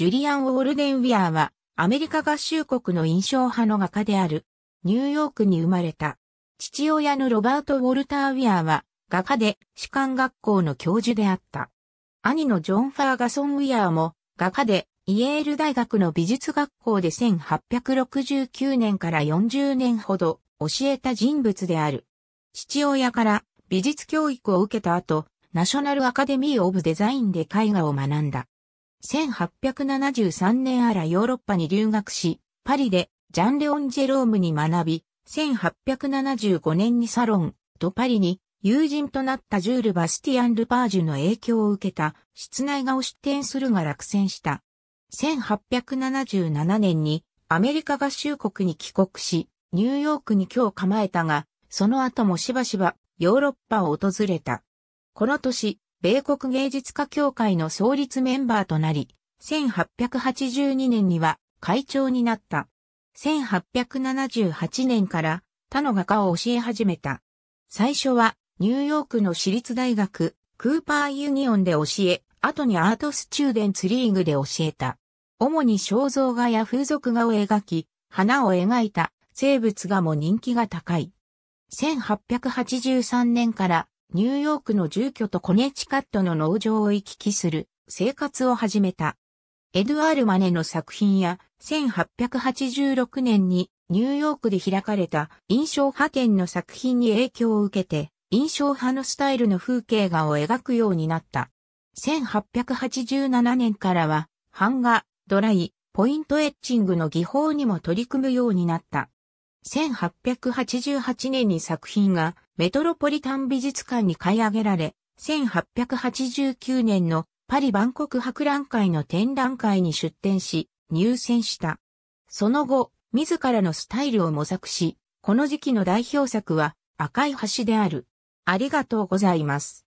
ジュリアン・ウォルデン・ウィアーは、アメリカ合衆国の印象派の画家である、ニューヨークに生まれた。父親のロバート・ウォルター・ウィアーは、画家で、士官学校の教授であった。兄のジョン・ファーガソン・ウィアーも、画家で、イエール大学の美術学校で1869年から40年ほど教えた人物である。父親から美術教育を受けた後、ナショナルアカデミー・オブ・デザインで絵画を学んだ。1873年あらヨーロッパに留学し、パリでジャン・レオン・ジェロームに学び、1875年にサロン、とパリに友人となったジュール・バスティアン・ルパージュの影響を受けた室内画を出展するが落選した。1877年にアメリカ合衆国に帰国し、ニューヨークに今日構えたが、その後もしばしばヨーロッパを訪れた。この年、米国芸術家協会の創立メンバーとなり、1882年には会長になった。1878年から他の画家を教え始めた。最初はニューヨークの私立大学クーパーユニオンで教え、後にアートスチューデンツリーグで教えた。主に肖像画や風俗画を描き、花を描いた生物画も人気が高い。1883年からニューヨークの住居とコネチカットの農場を行き来する生活を始めた。エドゥアール・マネの作品や1886年にニューヨークで開かれた印象派展の作品に影響を受けて印象派のスタイルの風景画を描くようになった。1887年からは版画、ドライ、ポイントエッチングの技法にも取り組むようになった。1888年に作品がメトロポリタン美術館に買い上げられ、1889年のパリ万国博覧会の展覧会に出展し、入選した。その後、自らのスタイルを模索し、この時期の代表作は赤い橋である。ありがとうございます。